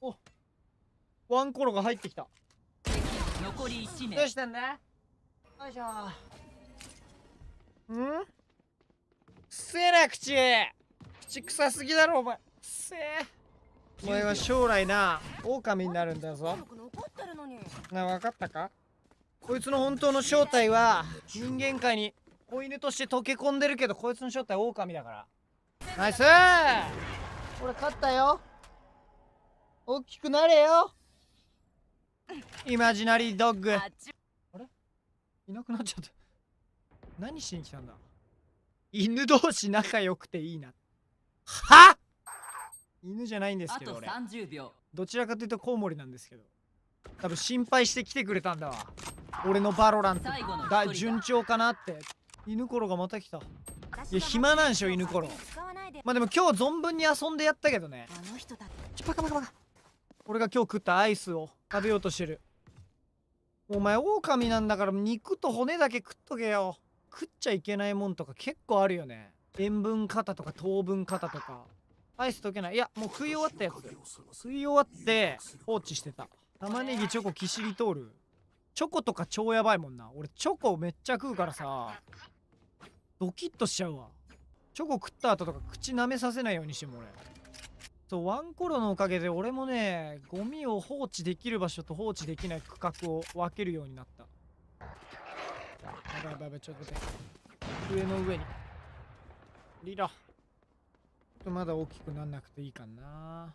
おワンコロが入ってきた残り1名どうしたんだよいしょんせえな口口臭すぎだろお前せえお前は将来な狼になるんだぞな分かったかこいつの本当の正体は人間界に子犬として溶け込んでるけどこいつの正体は狼だからナイスれ勝ったよ大きくなれよイマジナリードッグあれいなくなっちゃった何しに来たんだ犬同士仲良くていいなは犬じゃないんですけど俺どちらかというとコウモリなんですけど多分心配して来てくれたんだわ俺のバロラントだ順調かなって犬ころがまた来たいや暇なんでしょ犬コロまあでも今日存分に遊んでやったけどねあの人だってパカパカパカ俺が今日食ったアイスを食べようとしてるお前狼なんだから肉と骨だけ食っとけよ食っちゃいけないもんとか結構あるよね塩分型とか糖分型とかアイス溶けないいやもう食い終わったやつ食い終わって放置してた玉ねぎチョコキシリトールチョコとか超やばいもんな俺チョコめっちゃ食うからさドキッとしちゃうわチョコ食った後とか口舐めさせないようにしても俺そう、ワンコロのおかげで俺もね、ゴミを放置できる場所と放置できない区画を分けるようになった。やばいやばいやばい、ちょっと待って。上の上に。リラ。ちょっとまだ大きくなんなくていいかな。